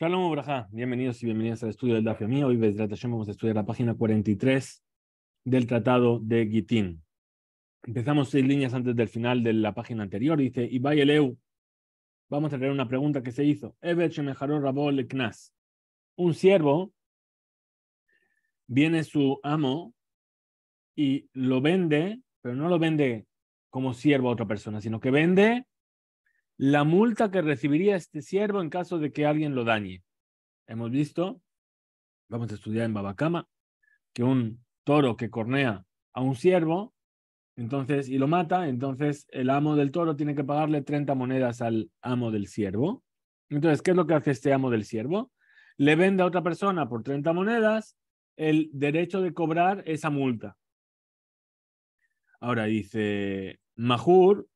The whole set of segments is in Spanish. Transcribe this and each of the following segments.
Shalom Braja, bienvenidos y bienvenidas al estudio del Dafio Mío. Hoy, vamos a estudiar la página 43 del Tratado de Gitín. Empezamos seis líneas antes del final de la página anterior. Dice, y Eleu, vamos a traer una pregunta que se hizo. Un siervo, viene su amo y lo vende, pero no lo vende como siervo a otra persona, sino que vende la multa que recibiría este siervo en caso de que alguien lo dañe. Hemos visto, vamos a estudiar en Babacama, que un toro que cornea a un siervo entonces, y lo mata, entonces el amo del toro tiene que pagarle 30 monedas al amo del siervo. Entonces, ¿qué es lo que hace este amo del siervo? Le vende a otra persona por 30 monedas el derecho de cobrar esa multa. Ahora dice, Mahur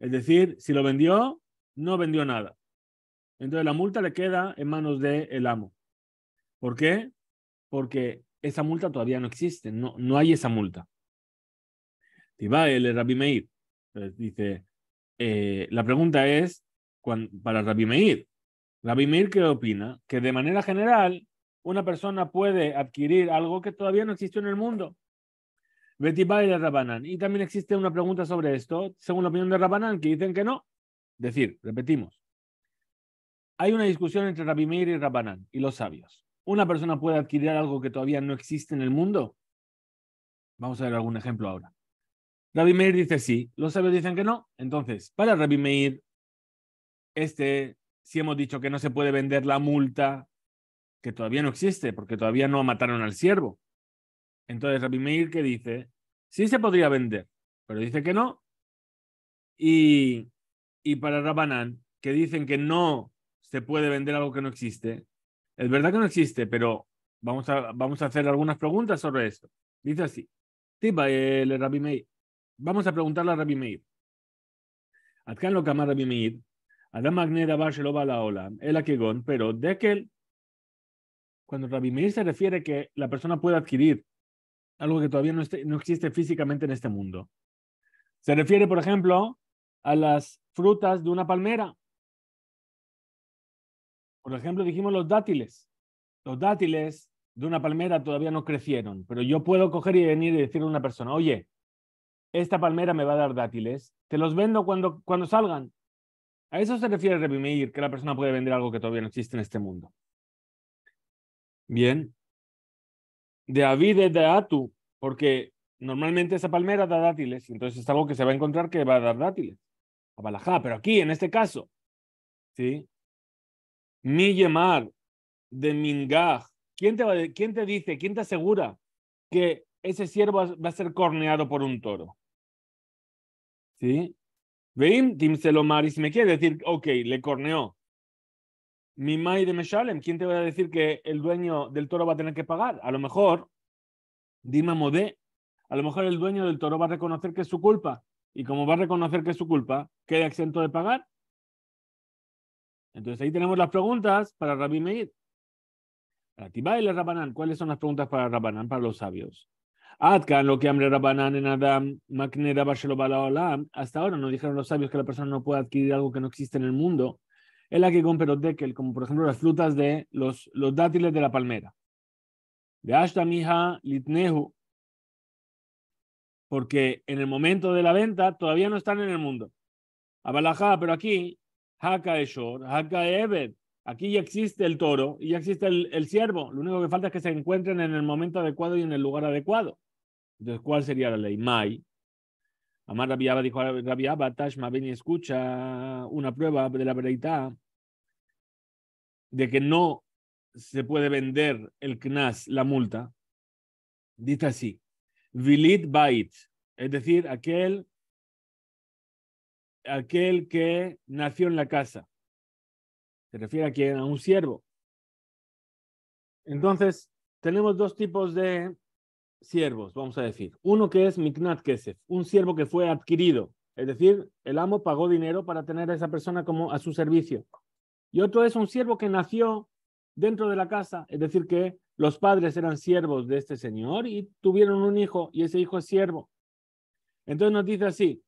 es decir, si lo vendió, no vendió nada. Entonces la multa le queda en manos del el amo. ¿Por qué? Porque esa multa todavía no existe, no, hay esa multa. Y el Rabbi Meir, dice, eh, la pregunta es para Rabbi Meir. Meir, ¿qué opina? Que de manera general una persona puede adquirir algo que todavía no existe en el mundo. Betiba y Y también existe una pregunta sobre esto, según la opinión de Rabanán, que dicen que no. Decir, repetimos. Hay una discusión entre Rabimeir y Rabanán y los sabios. ¿Una persona puede adquirir algo que todavía no existe en el mundo? Vamos a ver algún ejemplo ahora. Rabimeir dice sí, los sabios dicen que no. Entonces, para Rabimeir, Meir, este, si hemos dicho que no se puede vender la multa, que todavía no existe, porque todavía no mataron al siervo. Entonces, Rabbi Meir que dice, sí se podría vender, pero dice que no. Y, y para Rabanán, que dicen que no se puede vender algo que no existe, es verdad que no existe, pero vamos a, vamos a hacer algunas preguntas sobre esto. Dice así, el eh, Rabbi Meir. Vamos a preguntarle a Rabbi Meir. Atkan lo kama Rabbi Meir, Adam lo ba la Ola, el Akegon, pero de que cuando Rabbi Meir se refiere que la persona puede adquirir algo que todavía no, existe físicamente en este mundo. Se refiere, por ejemplo, a las frutas de una palmera. Por ejemplo, dijimos los dátiles. Los dátiles de una palmera todavía no crecieron, pero yo puedo coger y venir y decirle a una persona, oye, esta palmera me va a dar dátiles, te los vendo cuando, cuando salgan. A eso se refiere reprimir que la persona puede vender algo que todavía no existe en este mundo. Bien, de avide, de atu, porque normalmente esa palmera da dátiles, entonces es algo que se va a encontrar que va a dar dátiles. Balajá, pero aquí, en este caso, ¿sí? Mi Yemar de Mingaj, ¿quién te, va, ¿quién te dice, quién te asegura que ese siervo va a ser corneado por un toro? ¿Sí? Veim, Tim y si me quiere decir, ok, le corneó, de Meshalem, ¿quién te va a decir que el dueño del toro va a tener que pagar? A lo mejor, Dima Modé, a lo mejor el dueño del toro va a reconocer que es su culpa. Y como va a reconocer que es su culpa, de exento de pagar. Entonces ahí tenemos las preguntas para Rabbi Meir. Para Rabanán, ¿cuáles son las preguntas para Rabanán, para los sabios? lo que en Adam, Hasta ahora nos dijeron los sabios que la persona no puede adquirir algo que no existe en el mundo es la que como por ejemplo las frutas de los, los dátiles de la palmera. De Ashtamija Litnehu, porque en el momento de la venta todavía no están en el mundo. Abalajá, pero aquí, Haka Eshor, Haka Ebed, aquí ya existe el toro y ya existe el, el ciervo. Lo único que falta es que se encuentren en el momento adecuado y en el lugar adecuado. Entonces, ¿cuál sería la ley? Mai, Amar Rabiaba dijo a Rabiaba, Tashma, ven y escucha una prueba de la verdad de que no se puede vender el knas, la multa. Dice así, Vilit Bait, es decir, aquel, aquel que nació en la casa. Se refiere a quien, a un siervo. Entonces, tenemos dos tipos de siervos, vamos a decir. Uno que es Miknat Kesef, un siervo que fue adquirido, es decir, el amo pagó dinero para tener a esa persona como a su servicio. Y otro es un siervo que nació dentro de la casa, es decir, que los padres eran siervos de este señor y tuvieron un hijo y ese hijo es siervo. Entonces nos dice así,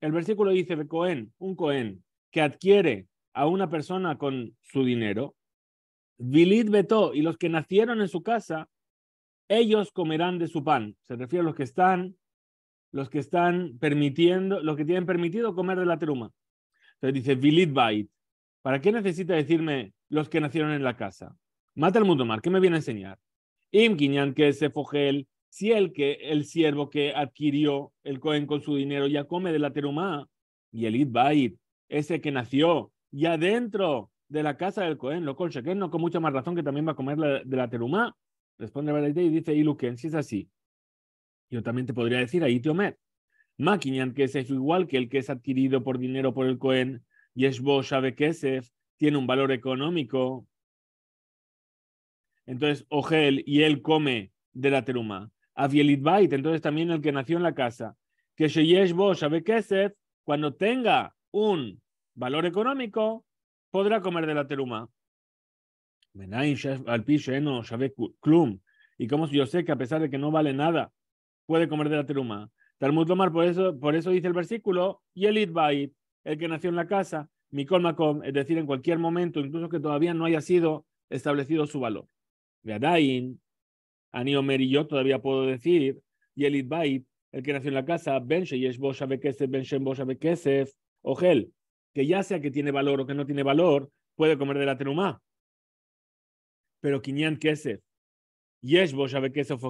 el versículo dice, Cohen, un Cohen que adquiere a una persona con su dinero, Vilit Beto y los que nacieron en su casa, ellos comerán de su pan. Se refiere a los que están, los que están permitiendo, los que tienen permitido comer de la teruma. Entonces dice, Vilit ¿Para qué necesita decirme los que nacieron en la casa? Mata el mundo mar, ¿qué me viene a enseñar? Im que se fogel, si el que el siervo que adquirió el Cohen con su dinero ya come de la teruma y el Bait, ese que nació ya dentro de la casa del Cohen, lo que no con mucha más razón que también va a comer de la teruma. Responde Baraita y dice, y si es así, yo también te podría decir ahí Teomer. Maquinian es igual que el que es adquirido por dinero por el Cohen, sabe que Kesef, tiene un valor económico. Entonces, Ogel y él come de la teruma. Avielit Bait, entonces también el que nació en la casa. Que sabe que Kesef, cuando tenga un valor económico, podrá comer de la teruma. Y como yo sé que a pesar de que no vale nada, puede comer de la teruma. Talmud por eso, por eso dice el versículo, y el el que nació en la casa, Mikol Makom, es decir, en cualquier momento, incluso que todavía no haya sido establecido su valor. Veadain, Aniomer y yo todavía puedo decir, y el el que nació en la casa, Ben Sheyesh Ben Ogel, que ya sea que tiene valor o que no tiene valor, puede comer de la teruma pero Kinyan Kesef. Yesh Boshabe Kesef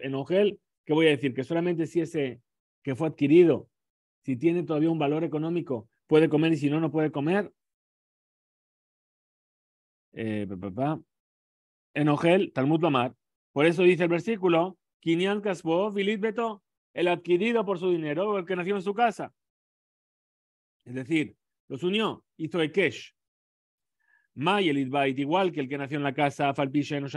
en en ¿Qué voy a decir? Que solamente si ese que fue adquirido, si tiene todavía un valor económico, puede comer y si no, no puede comer. Eh, en Talmud Por eso dice el versículo, Kinyan Kasbo, Filipeto, Beto, el adquirido por su dinero, el que nació en su casa. Es decir, los unió, hizo el kesh. Mayelit Bait, igual que el que nació en la casa, a no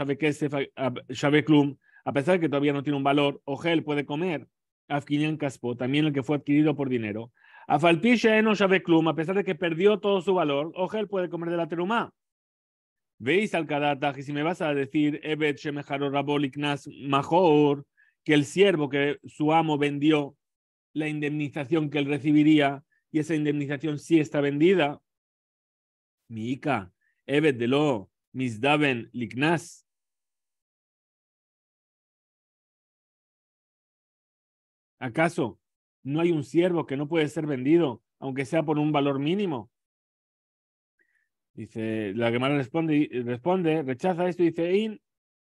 a pesar de que todavía no tiene un valor, Ogel puede comer, Afkinian Caspo, también el que fue adquirido por dinero. A Falpishen sabe a pesar de que perdió todo su valor, Ogel puede comer de la terumá. Veis al Kadata, y si me vas a decir, ebet que el siervo que su amo vendió, la indemnización que él recibiría, y esa indemnización sí está vendida. mika Ebed de lo Misdaben lignas. ¿Acaso no hay un siervo que no puede ser vendido, aunque sea por un valor mínimo? Dice, la Gemara responde, responde, rechaza esto y dice, In,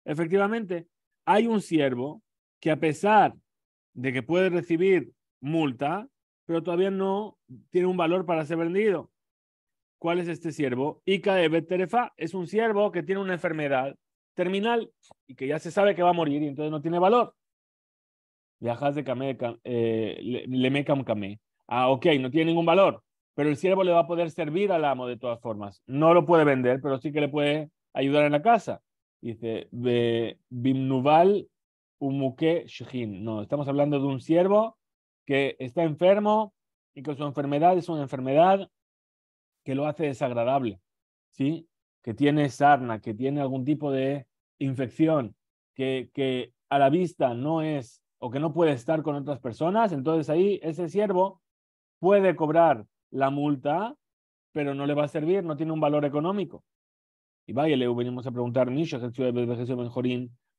efectivamente, hay un siervo que a pesar de que puede recibir multa, pero todavía no tiene un valor para ser vendido. ¿Cuál es este siervo? Ica Beterefa. es un siervo que tiene una enfermedad terminal y que ya se sabe que va a morir y entonces no tiene valor. Viajas de Kame, eh, lemekam Kame. Ah, ok, no tiene ningún valor, pero el siervo le va a poder servir al amo de todas formas. No lo puede vender, pero sí que le puede ayudar en la casa. Dice, Bimnuval Umuke Shehin. No, estamos hablando de un siervo que está enfermo y que su enfermedad es una enfermedad que lo hace desagradable, ¿sí? que tiene sarna, que tiene algún tipo de infección, que, que a la vista no es o que no puede estar con otras personas, entonces ahí ese siervo puede cobrar la multa, pero no le va a servir, no tiene un valor económico. Y vaya, le venimos a preguntar, Misha,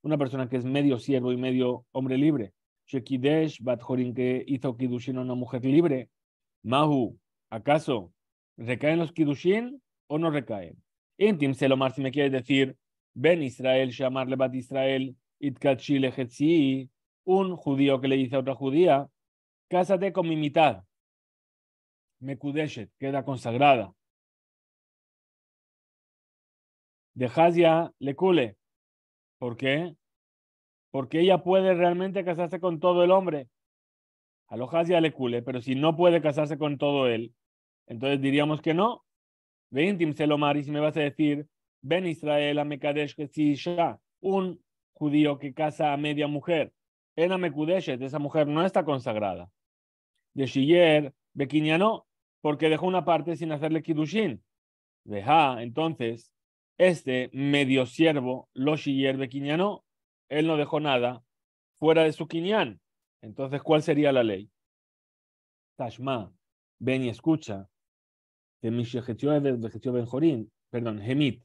una persona que es medio siervo y medio hombre libre. Shekidesh, Bat que hizo Kidushin una mujer libre. Mahu, ¿acaso ¿Recaen los kidushin o no recaen? Intim Selomar, si me quiere decir, Ben Israel, llamarle Bat Israel, Itkachile Hetzi, un judío que le dice a otra judía, cásate con mi mitad. Mekudeshet, queda consagrada. Hasia le Lekule. ¿Por qué? Porque ella puede realmente casarse con todo el hombre. Hazia le cule, pero si no puede casarse con todo él, entonces diríamos que no. Veintim Selomar, y me vas a decir, ven Israel a si ya un judío que casa a media mujer, en de esa mujer no está consagrada. De Shiller, quiniano porque dejó una parte sin hacerle Kidushin. Deja, entonces, este medio siervo, lo Shiller quiniano él no dejó nada fuera de su quinian. Entonces, ¿cuál sería la ley? Tashma, ven y escucha. De Benjorin, perdón, Gemit,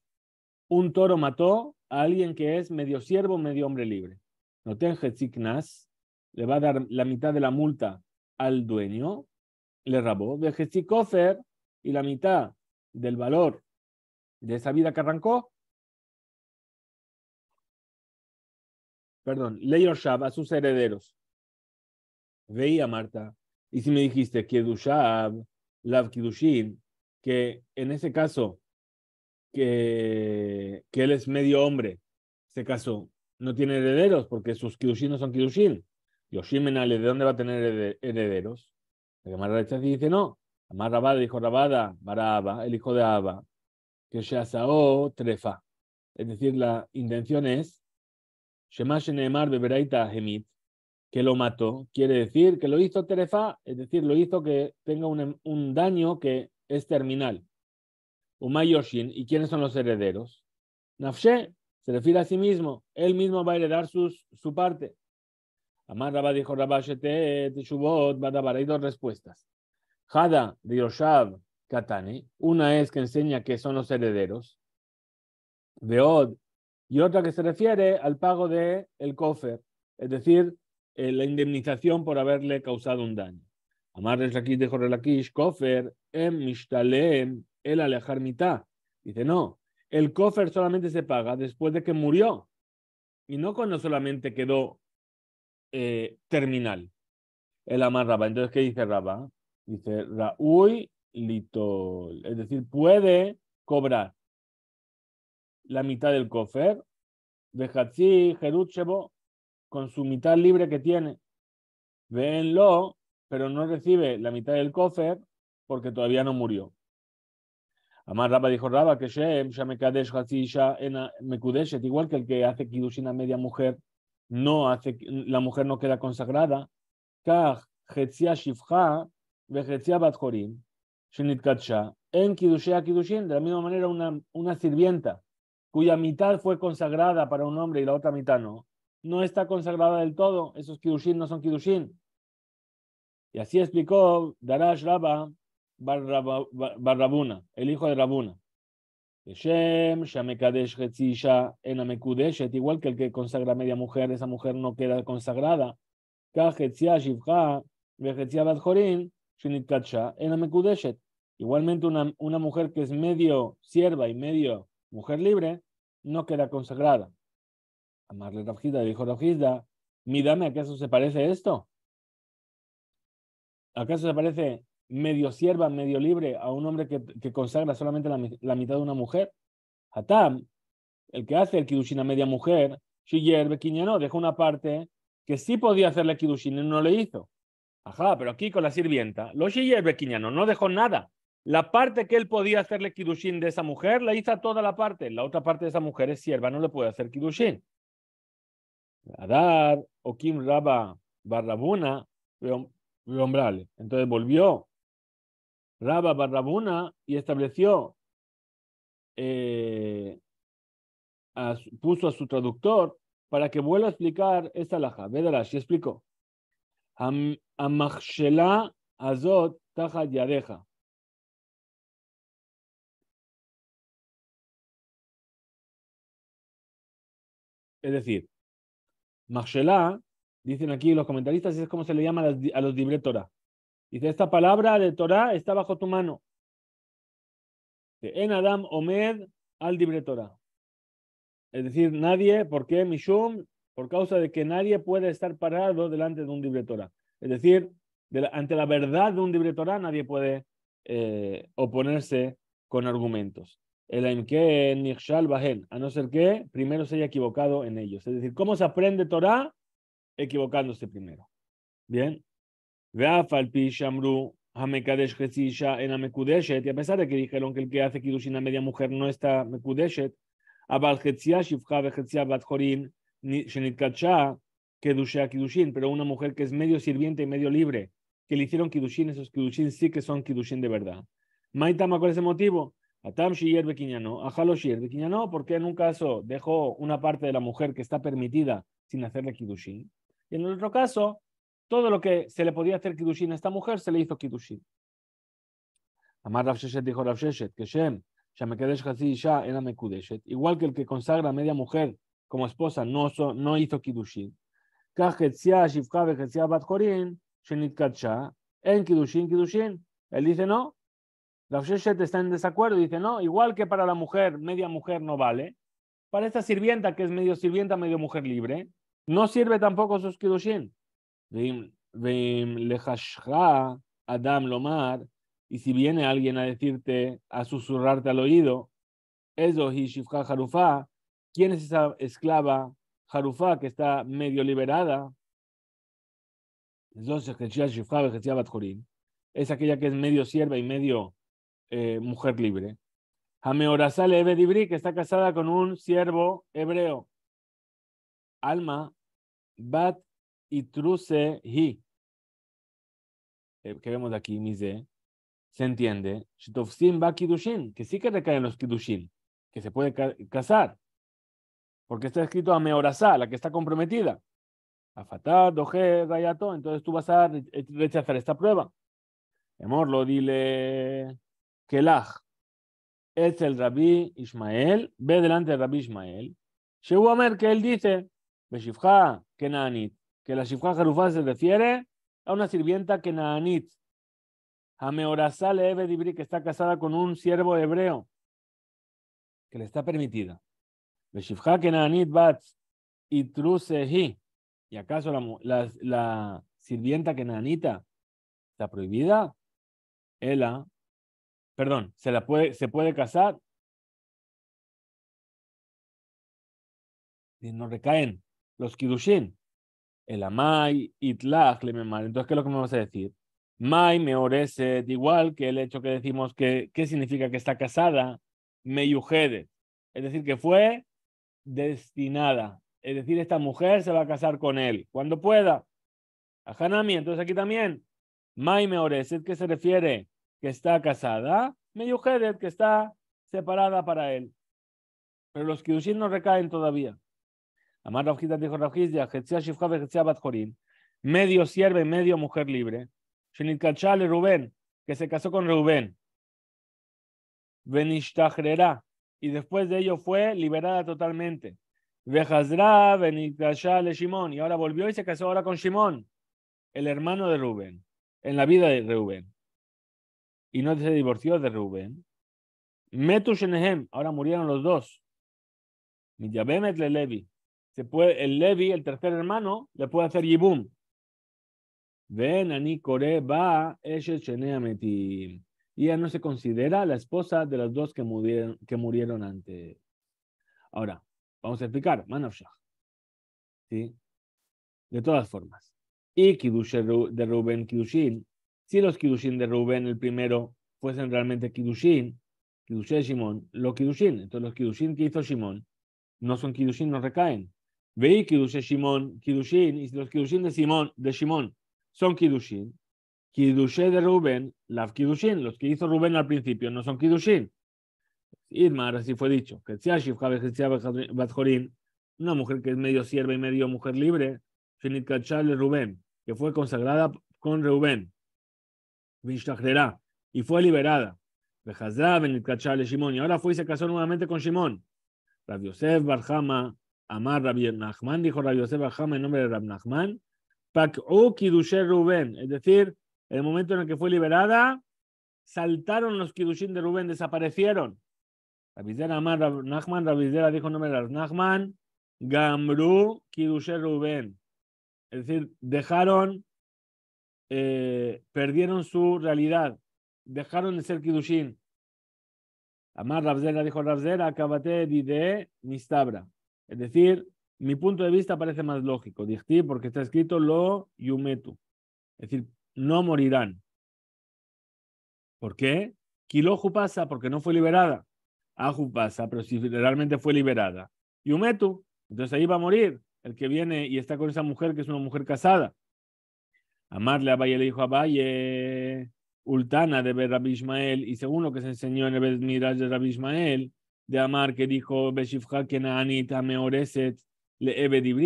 un toro mató a alguien que es medio siervo, medio hombre libre. Noten Nas le va a dar la mitad de la multa al dueño, le rabó, de y la mitad del valor de esa vida que arrancó. Perdón, leyoshab a sus herederos. Veía Marta, y si me dijiste kedushab, Lav kedushin que en ese caso, que, que él es medio hombre, en ese caso no tiene herederos porque sus Kyushin no son Y Yoshimena ¿de dónde va a tener herederos? La Gemara dice, no, Amar Rabada dijo Rabada, Baraba, el hijo de Abba, que Shasao trefa. Es decir, la intención es, Beberaita Hemit, que lo mató, quiere decir que lo hizo trefa, es decir, lo hizo que tenga un, un daño que es terminal. Umayoshin, ¿y quiénes son los herederos? Nafshe se refiere a sí mismo, él mismo va a heredar sus, su parte. Amar dijo dos respuestas. Hada de Katani, una es que enseña que son los herederos. od y otra que se refiere al pago de el cofer, es decir, eh, la indemnización por haberle causado un daño. Amar Resh la dijo Relakish, cofer, Em, el alejar mitad. Dice, no, el cofre solamente se paga después de que murió y no cuando solamente quedó eh, terminal. El amar Entonces, ¿qué dice raba Dice, Raúl Litol. Es decir, puede cobrar la mitad del cofre de Hatzi con su mitad libre que tiene. Venlo, pero no recibe la mitad del cofre porque todavía no murió. Amar Rabba dijo Rabba que Shem, Shamekadesh, en Mekudeshet, igual que el que hace Kidushin a media mujer, no hace, la mujer no queda consagrada. Kaj, Hetzia Shifha, Shinit Katsha, en Kidushin, de la misma manera una, una sirvienta cuya mitad fue consagrada para un hombre y la otra mitad no, no está consagrada del todo, esos Kidushin no son Kidushin. Y así explicó Darash Rabba Barrabuna, el hijo de Rabuna. igual que el que consagra a media mujer, esa mujer no queda consagrada. Igualmente, una, una mujer que es medio sierva y medio mujer libre, no queda consagrada. Amarle Rafjida, dijo Rafjida, mídame ¿acaso se parece esto? ¿Acaso se parece medio sierva, medio libre a un hombre que, consagra solamente la, mitad de una mujer? Hatam, el que hace el kidushin a media mujer, Shiger no dejó una parte que sí podía hacerle kidushin y no le hizo. Ajá, pero aquí con la sirvienta, lo Shiger no dejó nada. La parte que él podía hacerle kidushin de esa mujer, la hizo toda la parte. La otra parte de esa mujer es sierva, no le puede hacer kidushin. Adar, Okim Raba, Barrabuna, Entonces volvió Rabba Barrabuna y estableció, eh, puso a su traductor para que vuelva a explicar esta laja. Vedarash, y explicó. Amachela azot taja yadeja. Es decir, Machshelá, dicen aquí los comentaristas, es como se le llama a los Torah. Dice, esta palabra de Torah está bajo tu mano. En Adam Omed al libre Torah. Es decir, nadie, ¿por qué Mishum? Por causa de que nadie puede estar parado delante de un libre Torah. Es decir, ante la verdad de un libre Torah nadie puede eh, oponerse con argumentos. El en bajen a no ser que primero se haya equivocado en ellos. Es decir, ¿cómo se aprende Torah? Equivocándose primero. Bien. Veaf al Hamekadesh en y a pesar de que dijeron que el que hace Kidushin a media mujer no está Mekudeshet, Kidushin, pero una mujer que es medio sirviente y medio libre, que le hicieron Kidushin, esos Kidushin sí que son Kidushin de verdad. Maitama, ¿cuál es el motivo? Atam Shiyer Bekiñano, Ajalo Shiyer Bekiñano, porque en un caso dejó una parte de la mujer que está permitida sin hacerle Kidushin, y en el otro caso todo lo que se le podía hacer Kidushin a esta mujer, se le hizo Kidushin. Amar Rav dijo Rav Sheshet, que Shem, Shamekedesh Hasi Isha, Ename Kudeshet, igual que el que consagra a media mujer como esposa, no, no hizo Kidushin. Kajetzia, Bat Shenit en Kidushin, Kidushin. Él dice no. Rav está en desacuerdo dice no, igual que para la mujer, media mujer no vale. Para esta sirvienta que es medio sirvienta, medio mujer libre, no sirve tampoco sus Kidushin. Veim Adam Lomar, y si viene alguien a decirte, a susurrarte al oído, eso Harufa, ¿quién es esa esclava Harufa que está medio liberada? Es aquella que es medio sierva y medio eh, mujer libre. Hameorasal Ebedibri, que está casada con un siervo hebreo. Alma, Bat y truce hi, eh, que vemos aquí, mise, se entiende, kidushin, que sí que recaen los kidushin, que se puede casar, porque está escrito a Meorazá, la que está comprometida. Afatá, doje, rayato. entonces tú vas a eh, rechazar esta prueba. Amor, lo dile kelach, es el rabí Ismael, ve delante del rabí Ismael, Shehuamer, que él dice, Beshifha, Kenanit, que la Shifra Jarufá se refiere a una sirvienta que Naanit, que está casada con un siervo hebreo, que le está permitida. que Naanit y ¿y acaso la, sirvienta que Naanita está prohibida? Ella, perdón, se, la puede, se puede casar. Y no recaen los Kidushin, el amai, itlaj, memar. Entonces, ¿qué es lo que me vas a decir? Mai meoreset, igual que el hecho que decimos que, ¿qué significa que está casada? meyuhede, Es decir, que fue destinada. Es decir, esta mujer se va a casar con él cuando pueda. A entonces aquí también. Mai meoreset, que se refiere? Que está casada. meyuhede que está separada para él. Pero los kiddushin no recaen todavía. Amar Rafjita dijo Rafjita, Jetzia Shifra, Jetzia Batjorin, medio y medio mujer libre. Shinit Kachale Rubén, que se casó con Rubén. Benishtahrera, y después de ello fue liberada totalmente. Vejazra, Kachale Shimon, y ahora volvió y se casó ahora con Shimon, el hermano de Rubén, en la vida de Rubén. Y no se divorció de Rubén. Metu Shenehem, ahora murieron los dos. Midyabemet Levi, se puede, el Levi, el tercer hermano, le puede hacer Yibum. Ven, Ani Kore va, Y ya no se considera la esposa de las dos que murieron, que antes. Ahora, vamos a explicar. ¿Sí? De todas formas. Y Kidush de Rubén Kiddushin. Si los Kiddushin de Rubén, el primero, fuesen realmente Kidushin, Kidushin de Shimon, lo Kidushin. Entonces los Kidushin que hizo Shimon no son Kidushin, no recaen. Veí Kidushe Shimon, Kidushin, y los Kidushin de, Simón, de Shimon son Kidushin. kidushé de Rubén, la Kidushin, los que hizo Rubén al principio no son Kidushin. ahora así fue dicho, una mujer que es medio sierva y medio mujer libre, Rubén, que fue consagrada con Rubén, y fue liberada. y ahora fue y se casó nuevamente con Shimon. Rav Yosef Barjama Amar Rabbi Nachman, dijo Rabbi Yosef Bajama en nombre de Rabbi Nachman, u Kidusher Rubén, es decir, en el momento en el que fue liberada, saltaron los Kidushin de Rubén, desaparecieron. Rabbi Amar Rabbi Nachman, Rabbi dijo en nombre de Rabbi Nachman, Gamru Kidusher Rubén, es decir, dejaron, eh, perdieron su realidad, dejaron de ser Kidushin. Amar Rabzera dijo Rabzera, acabate de Mistabra. Es decir, mi punto de vista parece más lógico. Dichtí, porque está escrito lo yumetu. Es decir, no morirán. ¿Por qué? Kiloju pasa porque no fue liberada. Aju pasa, pero si realmente fue liberada. Yumetu, entonces ahí va a morir el que viene y está con esa mujer que es una mujer casada. Amarle a Valle le dijo a Valle, Ultana de Rabbi Ismael, y según lo que se enseñó en el Miraj de Rabbi Ismael, de Amar que dijo Le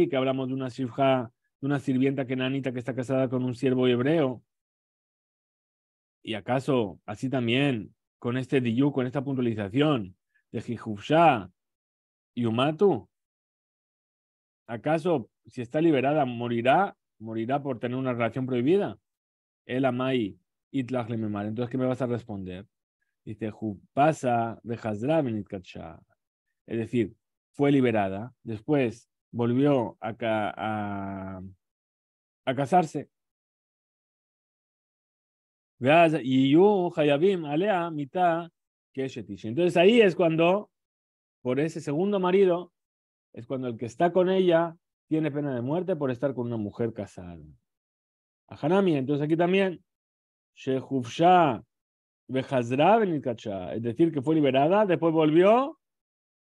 que hablamos de una de una sirvienta que está casada con un siervo hebreo. ¿Y acaso así también, con este diyu, con esta puntualización de Jijufsha y Umatu? ¿Acaso si está liberada morirá? Morirá por tener una relación prohibida. El Amai mal Entonces, ¿qué me vas a responder? pasa de es decir, fue liberada, después volvió a, a, a casarse. Entonces ahí es cuando, por ese segundo marido, es cuando el que está con ella tiene pena de muerte por estar con una mujer casada. A Hanami, entonces aquí también, shehufsha es decir, que fue liberada, después volvió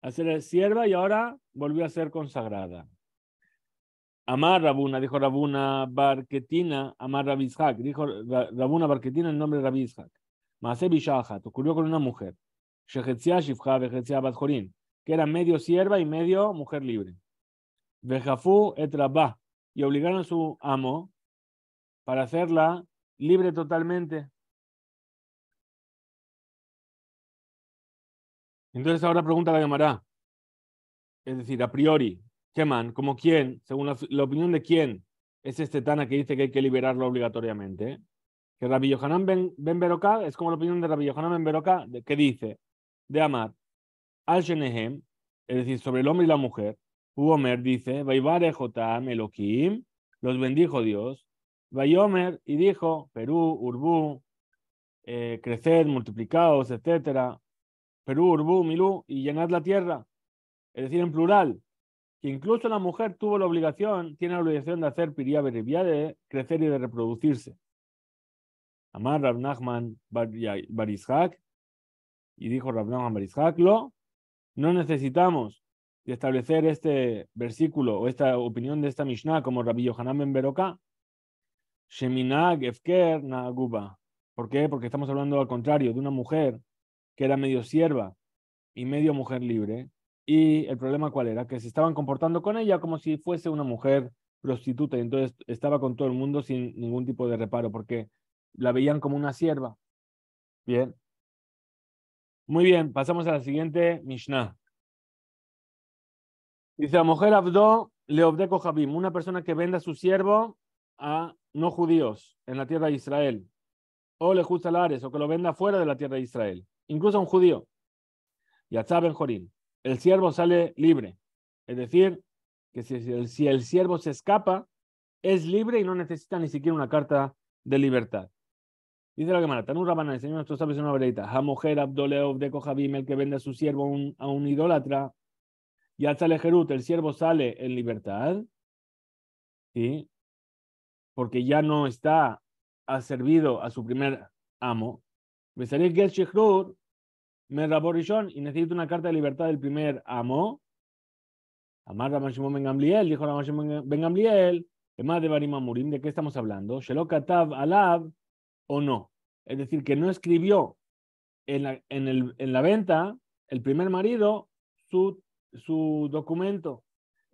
a ser sierva y ahora volvió a ser consagrada. Amar Rabuna, dijo Rabuna Barquetina, Amar Rabizhak, dijo Rabuna Barquetina el nombre de Rabizhak. Maase Bishahat, ocurrió con una mujer, Shehetzia Shifha, Vejetzia Badjorin, que era medio sierva y medio mujer libre. Bejafu et y obligaron a su amo para hacerla libre totalmente. Entonces ahora pregunta la llamará. Es decir, a priori, man? ¿Cómo quién, según la, opinión de quién, es este Tana que dice que hay que liberarlo obligatoriamente. Que Rabbi Yohanan ben, es como la opinión de Rabbi Yohanan Ben Beroká, que dice, de Amar, al Shenehem, es decir, sobre el hombre y la mujer, Uomer dice, Vaivare Jotam los bendijo Dios, Vayomer, y dijo, Perú, Urbú, eh, creced, multiplicaos, etcétera, Perú, Urbú, Milú, y llenad la tierra, es decir, en plural, que incluso la mujer tuvo la obligación, tiene la obligación de hacer piría de crecer y de reproducirse. Amar Rab Nachman Barishak, y dijo Rab Nachman Barishak, lo, no necesitamos establecer este versículo o esta opinión de esta Mishnah como Rabbi Yohanan Ben Beroka, Sheminag Efker Naguba. ¿Por qué? Porque estamos hablando al contrario, de una mujer que era medio sierva y medio mujer libre. Y el problema cuál era? Que se estaban comportando con ella como si fuese una mujer prostituta. Y entonces estaba con todo el mundo sin ningún tipo de reparo porque la veían como una sierva. Bien. Muy bien, pasamos a la siguiente Mishnah. Dice la mujer Abdó obdeco Jabim, una persona que venda a su siervo a no judíos en la tierra de Israel, o le lares, o que lo venda fuera de la tierra de Israel incluso a un judío, Ya saben, Jorim, el siervo sale libre. Es decir, que si, el, siervo se escapa, es libre y no necesita ni siquiera una carta de libertad. Dice la Gemara, Tanur Rabana, el Señor nuestro sabe una veredita. Hamojer Abdoleov de Kohabim, el que vende a su siervo a un idólatra. sale Jerut, el siervo sale en libertad. ¿sí? Porque ya no está ha servido a su primer amo. Besarek Gel me Rishon y necesito una carta de libertad del primer amo. Amar más, Ben Gamliel, dijo la Ben Gamliel, más de Barima Murim, ¿de qué estamos hablando? Shelokatav Alab o no. Es decir, que no escribió en la, en, el, en la venta el primer marido su, su documento.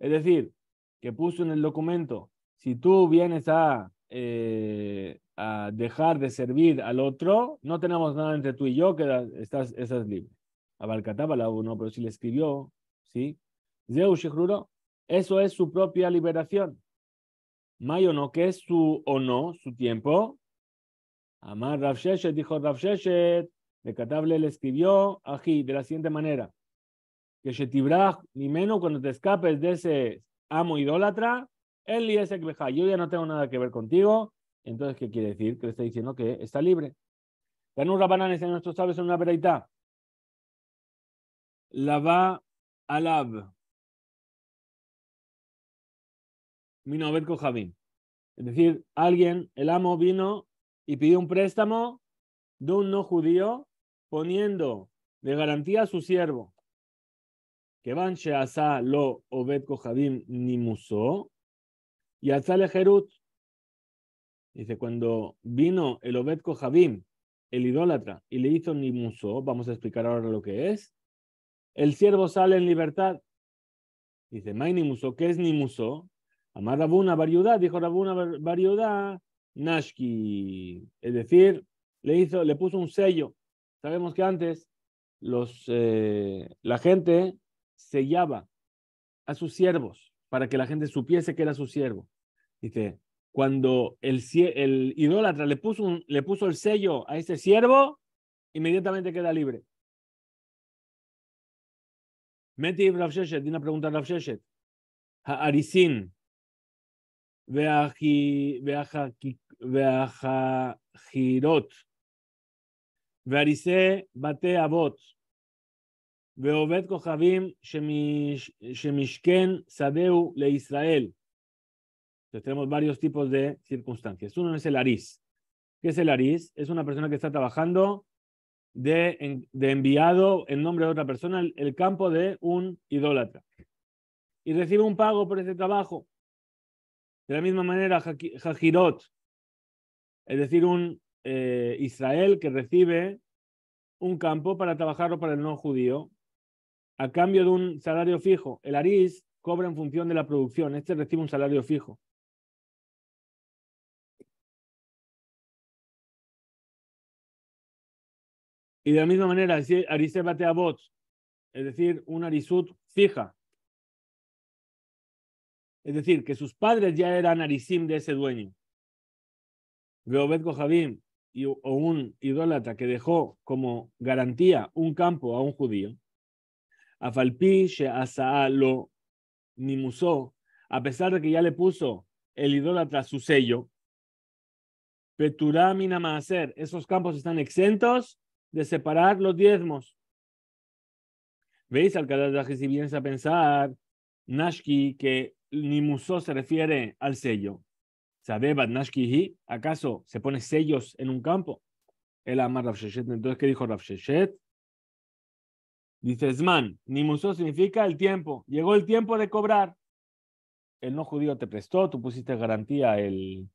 Es decir, que puso en el documento, si tú vienes a eh, a dejar de servir al otro, no tenemos nada entre tú y yo, que estás, libre. Avalcataba la uno, pero si le escribió, ¿sí? eso es su propia liberación. Mayo no, que es su o no, su tiempo. Amar Rafsheshet dijo Rafsheshet, de le escribió aquí de la siguiente manera: que Shetibrah, ni menos cuando te escapes de ese amo idólatra, el ese ah, yo ya no tengo nada que ver contigo. Entonces, ¿qué quiere decir? Que le está diciendo que está libre. nuestro Rabananes en nuestros sabes en una veraita. Lava alab. Minovet Javín. Es decir, alguien, el amo vino y pidió un préstamo de un no judío poniendo de garantía a su siervo. Que van asa lo Obed javim ni musó, y salir Jerut, dice, cuando vino el Obed Javim, el idólatra, y le hizo Nimuso, vamos a explicar ahora lo que es, el siervo sale en libertad. Dice, May ¿qué es Nimuso? Amar Rabuna dijo Rabuna variedad Nashki, es decir, le, hizo, le puso un sello. Sabemos que antes los, eh, la gente sellaba a sus siervos para que la gente supiese que era su siervo. Dice, cuando el, el idólatra le puso, un, le puso el sello a ese siervo, inmediatamente queda libre. Meti Rav Sheshet, una pregunta a Rav Sheshet. Ha'arisin, ve'arise bate avot, ועובד כוכבים שמש, שמשכן Israel לישראל. Tenemos varios tipos de circunstancias. Uno es el aris ¿Qué es el ariz? Es una persona que está trabajando de, enviado en nombre de otra persona el, campo de un idólatra. Y recibe un pago por ese trabajo. De la misma manera, Jajirot, es decir, un eh, Israel que recibe un campo para trabajarlo para el no judío a cambio de un salario fijo. El ARIS cobra en función de la producción, este recibe un salario fijo. Y de la misma manera, es decir, un Arisut fija, es decir, que sus padres ya eran Arisim de ese dueño. Beobed Javim, o un idólatra que dejó como garantía un campo a un judío, lo nimusó, a pesar de que ya le puso el idólatra su sello, peturaminamaser. esos campos están exentos de separar los diezmos. ¿Veis al si vienes a pensar, Nashki, que nimusó se refiere al sello? ¿Sabebat Nashki ¿Acaso se pone sellos en un campo? El Amar Rav Entonces, ¿qué dijo Rav Dice Zman, Nimusó significa el tiempo. Llegó el tiempo de cobrar. El no judío te prestó, tú pusiste garantía el,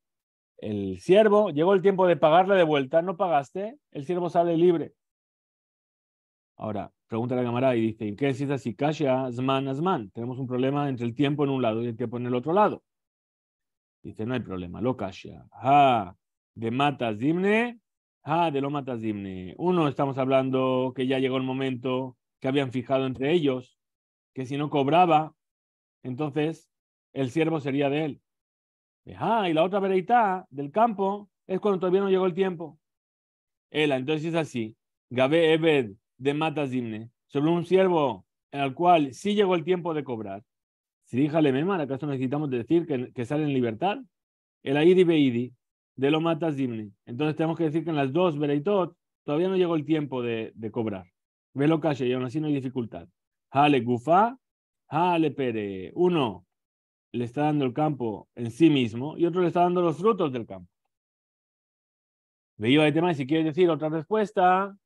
siervo. Llegó el tiempo de pagarle de vuelta, no pagaste, el siervo sale libre. Ahora, pregunta la cámara y dice, ¿en qué es así? Kasha, Zman, Zman. Tenemos un problema entre el tiempo en un lado y el tiempo en el otro lado. Dice, no hay problema, lo kasha. Ah, de matas dimne, Ah, de lo matas dimne. Uno, estamos hablando que ya llegó el momento que habían fijado entre ellos, que si no cobraba, entonces el siervo sería de él. y ah, la otra vereita del campo es cuando todavía no llegó el tiempo. Ela, entonces es así. gabé Ebed de Matazimne, sobre un siervo el cual sí llegó el tiempo de cobrar. Si díjale Memar, ¿acaso necesitamos decir que, que sale en libertad? El Aidi Beidi de lo Matazimne. Entonces tenemos que decir que en las dos vereitot todavía no llegó el tiempo de cobrar. Velo calle y aún así no hay dificultad. Jale Gufa, Jale Pere. Uno le está dando el campo en sí mismo y otro le está dando los frutos del campo. Veía de tema y si quieres decir otra respuesta,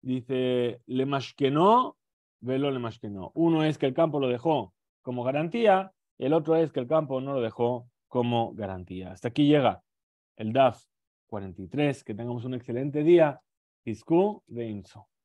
dice le más que no, velo le más que no. Uno es que el campo lo dejó como garantía, el otro es que el campo no lo dejó como garantía. Hasta aquí llega el DAF 43. Que tengamos un excelente día. Tiscu de Inso.